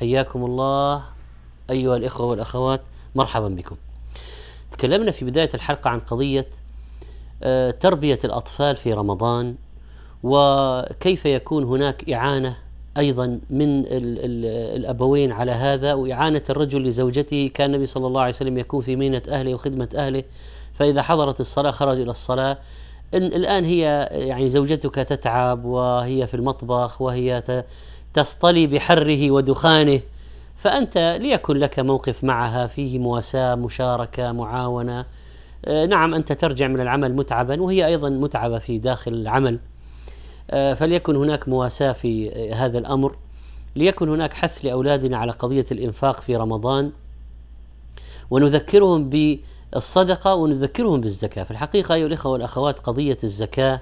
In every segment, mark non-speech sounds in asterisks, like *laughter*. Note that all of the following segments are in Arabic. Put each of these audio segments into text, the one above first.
حياكم الله أيها الإخوة والأخوات مرحبا بكم تكلمنا في بداية الحلقة عن قضية آه، تربية الأطفال في رمضان وكيف يكون هناك إعانة أيضا من الـ الـ الأبوين على هذا وإعانة الرجل لزوجته كان النبي صلى الله عليه وسلم يكون في مهنة أهله وخدمة أهله فإذا حضرت الصلاة خرج إلى الصلاة إن الآن هي يعني زوجتك تتعب وهي في المطبخ وهي تصطلي بحره ودخانه فانت ليكن لك موقف معها فيه مواساه مشاركه معاونه آه، نعم انت ترجع من العمل متعبا وهي ايضا متعبه في داخل العمل آه، فليكن هناك مواساه في آه، هذا الامر ليكن هناك حث لاولادنا على قضيه الانفاق في رمضان ونذكرهم بالصدقه ونذكرهم بالزكاه في الحقيقه ايها الاخوه والاخوات قضيه الزكاه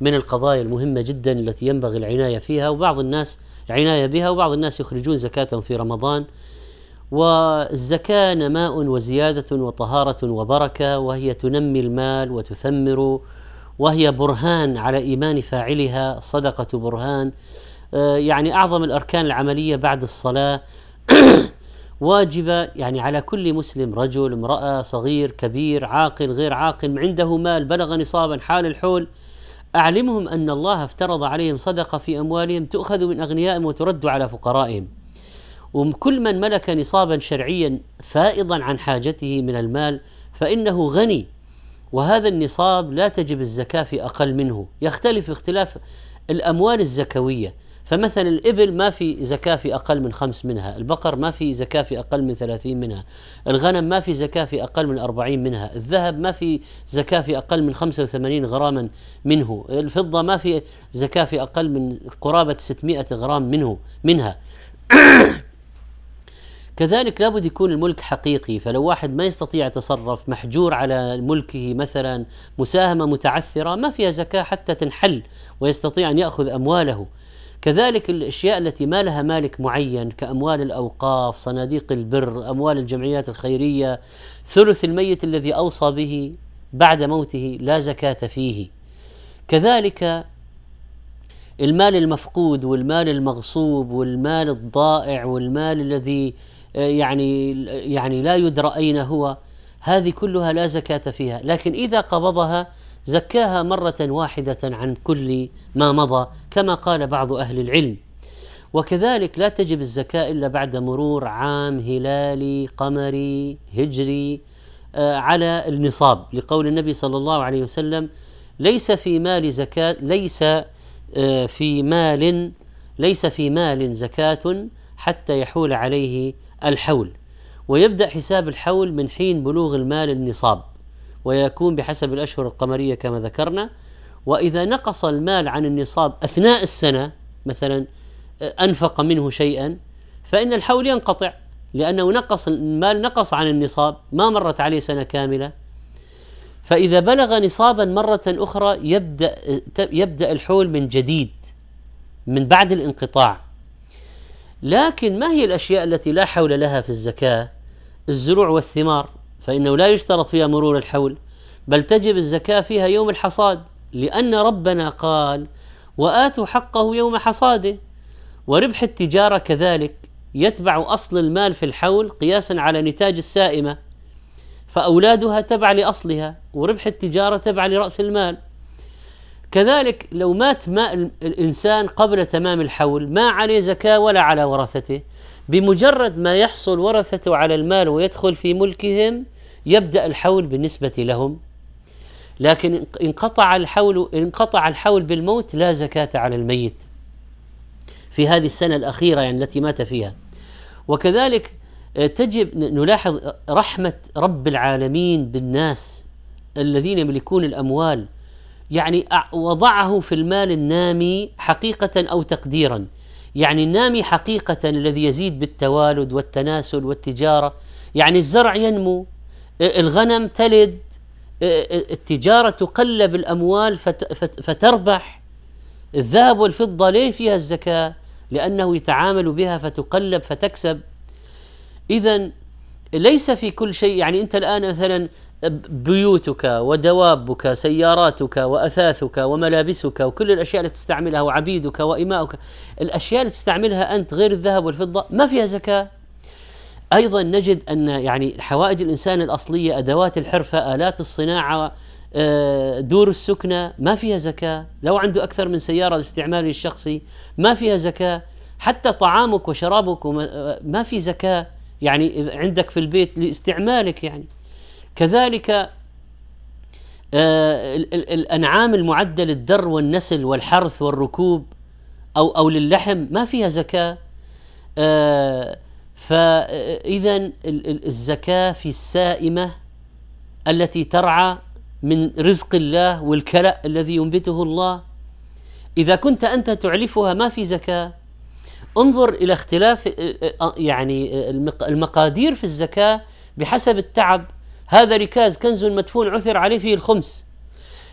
من القضايا المهمة جدا التي ينبغي العناية فيها وبعض الناس العناية بها وبعض الناس يخرجون زكاتهم في رمضان والزكاة نماء وزيادة وطهارة وبركة وهي تنمي المال وتثمر وهي برهان على إيمان فاعلها الصدقة برهان آه، يعني أعظم الأركان العملية بعد الصلاة *coughs* واجبة يعني على كل مسلم رجل امرأة صغير كبير عاقل غير عاقل عنده مال بلغ نصابا حال الحول أعلمهم أن الله افترض عليهم صدقة في أموالهم تؤخذ من أغنيائهم وترد على فقرائهم وكل من ملك نصابا شرعيا فائضا عن حاجته من المال فإنه غني وهذا النصاب لا تجب الزكاة في أقل منه يختلف اختلاف الأموال الزكوية فمثلا الإبل ما في زكاة في أقل من خمس منها البقر ما في زكاة في أقل من ثلاثين منها الغنم ما في زكاة في أقل من أربعين منها الذهب ما في زكاة في أقل من خمسة وثمانين غراما منه الفضة ما في زكاة في أقل من قرابة ستمائة غرام منه منها *coughs* كذلك لابد يكون الملك حقيقي فلو واحد ما يستطيع يتصرف محجور على ملكه مثلا مساهمة متعثرة ما فيها زكاة حتى تنحل ويستطيع أن يأخذ أمواله كذلك الاشياء التي ما لها مالك معين كاموال الاوقاف، صناديق البر، اموال الجمعيات الخيريه، ثلث الميت الذي اوصى به بعد موته لا زكاه فيه. كذلك المال المفقود والمال المغصوب والمال الضائع والمال الذي آه، يعني يعني لا يدرى اين هو هذه كلها لا زكاه فيها، لكن اذا قبضها زكاها مرة واحدة عن كل ما مضى كما قال بعض أهل العلم وكذلك لا تجب الزكاة إلا بعد مرور عام هلالي قمري هجري آه، على النصاب لقول النبي صلى الله عليه وسلم ليس في مال زكاة ليس آه، في مال ليس في مال زكاة حتى يحول عليه الحول ويبدأ حساب الحول من حين بلوغ المال النصاب ويكون بحسب الأشهر القمرية كما ذكرنا وإذا نقص المال عن النصاب أثناء السنة مثلا آه، أنفق منه شيئا فإن الحول ينقطع لأنه نقص المال نقص عن النصاب ما مرت عليه سنة كاملة فإذا بلغ نصابا مرة أخرى يبدأ آه، يبدأ الحول من جديد من بعد الانقطاع لكن ما هي الأشياء التي لا حول لها في الزكاة الزروع والثمار فإنه لا يشترط فيها مرور الحول بل تجب الزكاة فيها يوم الحصاد لأن ربنا قال وآتوا حقه يوم حصاده وربح التجارة كذلك يتبع أصل المال في الحول قياسا على نتاج السائمة فأولادها تبع لأصلها وربح التجارة تبع لرأس المال كذلك لو مات ماء الإنسان قبل تمام الحول ما عليه زكاة ولا على ورثته بمجرد ما يحصل ورثته على المال ويدخل في ملكهم يبدا الحول بالنسبه لهم لكن انقطع الحول انقطع الحول بالموت لا زكاه على الميت في هذه السنه الاخيره يعني التي مات فيها وكذلك آه، تجب نلاحظ رحمه رب العالمين بالناس الذين يملكون الاموال يعني وضعه في المال النامي حقيقه او تقديرا يعني النامي حقيقه الذي يزيد بالتوالد والتناسل والتجاره يعني الزرع ينمو الغنم تلد التجارة تقلب الأموال فتربح الذهب والفضة ليه فيها الزكاة لأنه يتعامل بها فتقلب فتكسب إذا ليس في كل شيء يعني أنت الآن مثلا بيوتك ودوابك سياراتك واثاثك وملابسك وكل الاشياء اللي تستعملها وعبيدك وامائك الاشياء اللي تستعملها انت غير الذهب والفضه ما فيها زكاه ايضا نجد ان يعني حوائج الانسان الاصليه ادوات الحرفه الات الصناعه آه، دور السكنه ما فيها زكاه لو عنده اكثر من سياره لاستعماله الشخصي ما فيها زكاه حتى طعامك وشرابك آه، ما في زكاه يعني عندك في البيت لاستعمالك يعني كذلك آه، الانعام المعدل الدر والنسل والحرث والركوب او او للحم ما فيها زكاه فإذا الزكاة في السائمة التي ترعى من رزق الله والكلأ الذي ينبته الله إذا كنت أنت تعلفها ما في زكاة انظر إلى اختلاف آه، آه، آه، يعني المقادير في الزكاة بحسب التعب هذا ركاز كنز مدفون عثر عليه فيه الخمس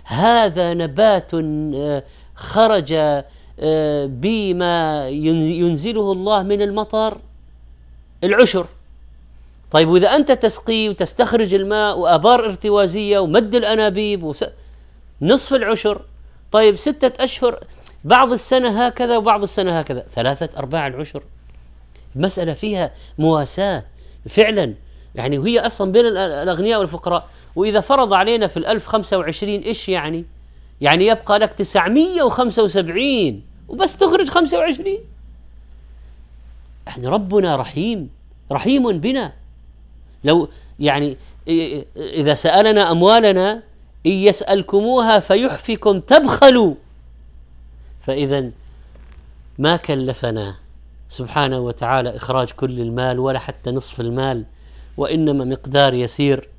هذا نبات خرج بما ينزله الله من المطر العشر طيب واذا انت تسقي وتستخرج الماء وابار ارتوازيه ومد الانابيب وس... نصف العشر طيب سته اشهر بعض السنه هكذا وبعض السنه هكذا ثلاثه ارباع العشر المساله فيها مواساه فعلا يعني وهي اصلا بين الاغنياء والفقراء واذا فرض علينا في الألف خمسة وعشرين ايش يعني يعني يبقى لك 975 وبس تخرج 25 يعني ربنا رحيم رحيم بنا لو يعني إذا سألنا أموالنا إن يسألكموها فيحفكم تبخلوا فإذا ما كلفنا سبحانه وتعالى إخراج كل المال ولا حتى نصف المال وإنما مقدار يسير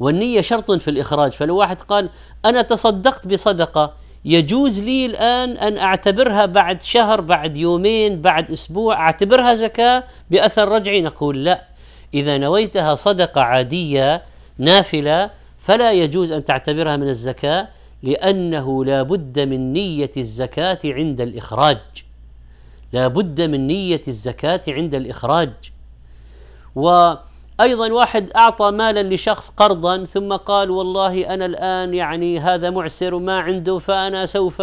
والنية شرط في الإخراج فلو واحد قال أنا تصدقت بصدقة يجوز لي الآن أن أعتبرها بعد شهر بعد يومين بعد أسبوع أعتبرها زكاة بأثر رجعي نقول لا إذا نويتها صدقة عادية نافلة فلا يجوز أن تعتبرها من الزكاة لأنه لا بد من نية الزكاة عند الإخراج لا بد من نية الزكاة عند الإخراج و ايضا واحد اعطى مالا لشخص قرضا ثم قال والله انا الان يعني هذا معسر وما عنده فانا سوف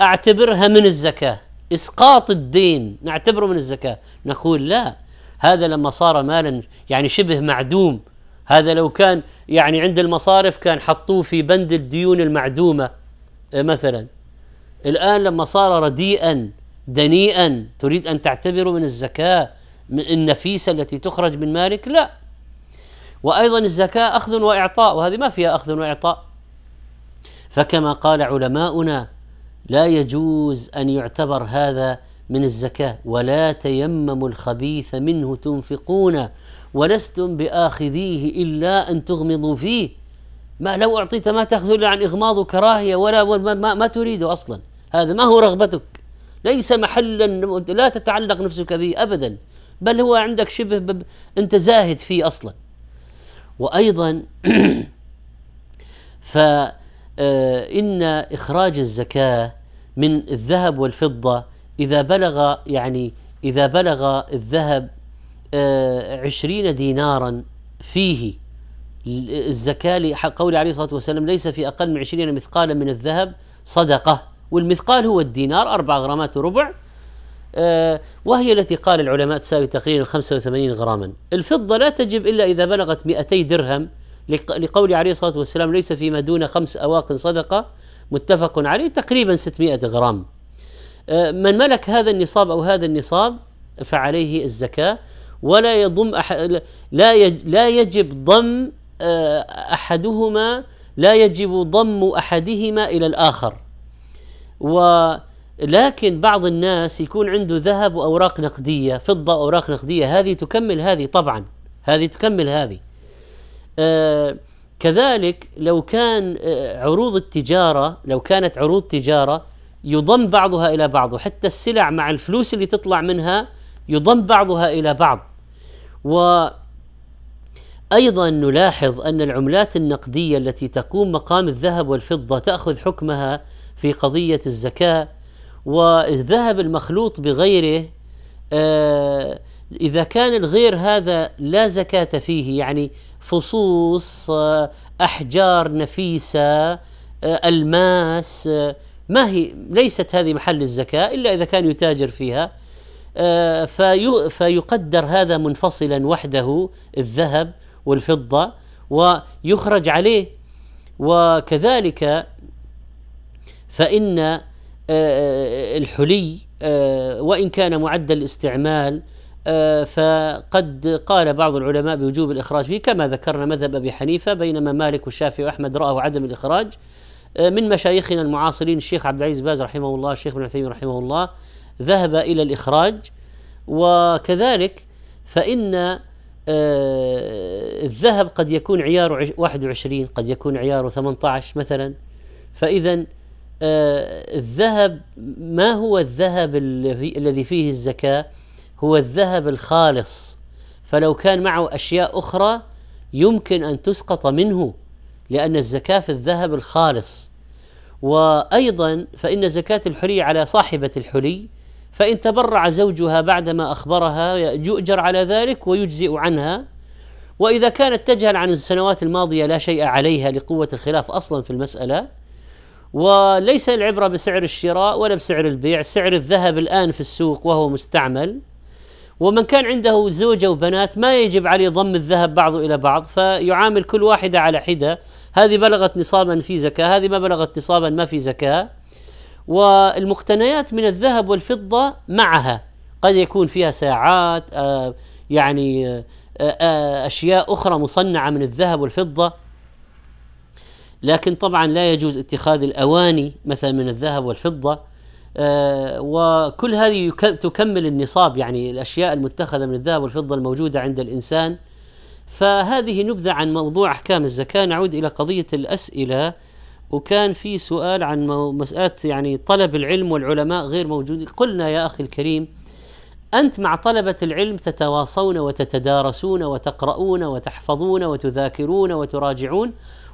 اعتبرها من الزكاه اسقاط الدين نعتبره من الزكاه نقول لا هذا لما صار مالا يعني شبه معدوم هذا لو كان يعني عند المصارف كان حطوه في بند الديون المعدومه مثلا الان لما صار رديئا دنيئا تريد ان تعتبره من الزكاه النفيسه التي تخرج من مالك لا وايضا الزكاه اخذ واعطاء وهذه ما فيها اخذ واعطاء فكما قال علماؤنا لا يجوز ان يعتبر هذا من الزكاه ولا تيمموا الخبيث منه تنفقون ولستم باخذيه الا ان تغمضوا فيه ما لو اعطيت ما تاخذ الا عن اغماض وكراهيه ولا ما, ما, ما تريده اصلا هذا ما هو رغبتك ليس محلا لا تتعلق نفسك به ابدا بل هو عندك شبه انت زاهد فيه اصلا وايضا *clears throat* فان آه، اخراج الزكاه من الذهب والفضه اذا بلغ يعني اذا بلغ الذهب آه، عشرين دينارا فيه الزكاة لقول عليه الصلاة والسلام ليس في أقل من عشرين مثقالا من الذهب صدقة والمثقال هو الدينار أربع غرامات وربع آه، وهي التي قال العلماء تساوي تقريبا 85 غراما الفضة لا تجب إلا إذا بلغت 200 درهم لقول عليه الصلاة والسلام ليس فيما دون خمس أواق صدقة متفق عليه تقريبا 600 غرام آه، من ملك هذا النصاب أو هذا النصاب فعليه الزكاة ولا يضم أحد لا لا يجب ضم آه، أحدهما لا يجب ضم أحدهما إلى الآخر و لكن بعض الناس يكون عنده ذهب واوراق نقديه فضه واوراق نقديه هذه تكمل هذه طبعا هذه تكمل هذه آه كذلك لو كان آه، عروض التجاره لو كانت عروض تجاره يضم بعضها الى بعض حتى السلع مع الفلوس اللي تطلع منها يضم بعضها الى بعض و ايضا نلاحظ ان العملات النقديه التي تقوم مقام الذهب والفضه تاخذ حكمها في قضيه الزكاه والذهب المخلوط بغيره آه، إذا كان الغير هذا لا زكاة فيه يعني فصوص آه، أحجار نفيسة آه، ألماس ما هي ليست هذه محل الزكاة إلا إذا كان يتاجر فيها فيقدر هذا منفصلا وحده الذهب والفضة ويخرج عليه وكذلك فإن آه، آه، الحلي آه، وإن كان معدل الاستعمال فقد قال بعض العلماء بوجوب الإخراج فيه كما ذكرنا مذهب أبي حنيفة بينما مالك والشافعي وأحمد رأوا عدم الإخراج من مشايخنا المعاصرين الشيخ عبد العزيز باز رحمه الله الشيخ ابن عثيمين رحمه الله ذهب إلى الإخراج وكذلك فإن الذهب قد يكون عياره 21 قد يكون عياره 18 مثلا فإذا آه، الذهب ما هو الذهب الذي فيه الزكاه هو الذهب الخالص فلو كان معه اشياء اخرى يمكن ان تسقط منه لان الزكاه في الذهب الخالص وايضا فان زكاه الحلي على صاحبه الحلي فان تبرع زوجها بعدما اخبرها يؤجر على ذلك ويجزئ عنها واذا كانت تجهل عن السنوات الماضيه لا شيء عليها لقوه الخلاف اصلا في المساله وليس العبره بسعر الشراء ولا بسعر البيع، سعر الذهب الان في السوق وهو مستعمل ومن كان عنده زوجه وبنات ما يجب عليه ضم الذهب بعضه الى بعض فيعامل كل واحده على حده، هذه بلغت نصابا في زكاه، هذه ما بلغت نصابا ما في زكاه. والمقتنيات من الذهب والفضه معها قد يكون فيها ساعات آه يعني آه آه اشياء اخرى مصنعه من الذهب والفضه لكن طبعا لا يجوز اتخاذ الاواني مثلا من الذهب والفضه آه، وكل هذه تكمل النصاب يعني الاشياء المتخذه من الذهب والفضه الموجوده عند الانسان فهذه نبذه عن موضوع احكام الزكاه نعود الى قضيه الاسئله وكان في سؤال عن مساله يعني طلب العلم والعلماء غير موجودين قلنا يا اخي الكريم انت مع طلبه العلم تتواصون وتتدارسون وتقرؤون وتحفظون وتذاكرون وتراجعون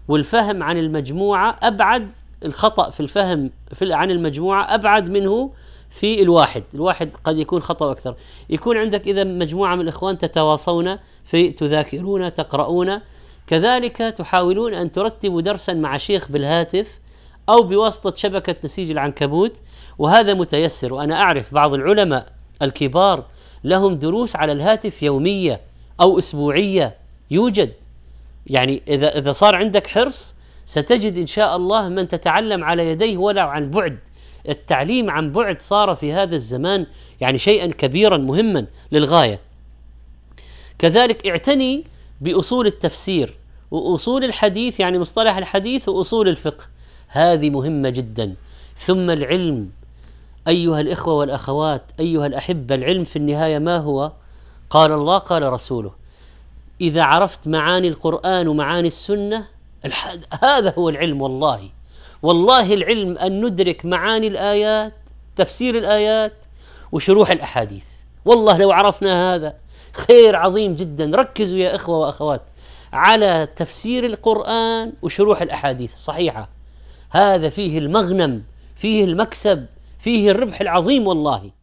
والفهم عن المجموعه ابعد الخطا في الفهم في عن المجموعه ابعد منه في الواحد الواحد قد يكون خطأ أكثر يكون عندك إذا مجموعة من الإخوان تتواصون في تذاكرون تقرؤون كذلك تحاولون أن ترتبوا درسا مع شيخ بالهاتف أو بواسطة شبكة نسيج العنكبوت وهذا متيسر وأنا أعرف بعض العلماء الكبار لهم دروس على الهاتف يومية أو أسبوعية يوجد يعني إذا إذا صار عندك حرص ستجد إن شاء الله من تتعلم على يديه ولو عن بعد التعليم عن بعد صار في هذا الزمان يعني شيئا كبيرا مهما للغاية كذلك اعتني بأصول التفسير وأصول الحديث يعني مصطلح الحديث وأصول الفقه هذه مهمة جدا ثم العلم أيها الإخوة والأخوات أيها الأحبة العلم في النهاية ما هو قال الله قال رسوله اذا عرفت معاني القران ومعاني السنه هذا هو العلم والله والله العلم ان ندرك معاني الايات تفسير الايات وشروح الاحاديث والله لو عرفنا هذا خير عظيم جدا ركزوا يا اخوه واخوات على تفسير القران وشروح الاحاديث الصحيحه هذا فيه المغنم فيه المكسب فيه الربح العظيم والله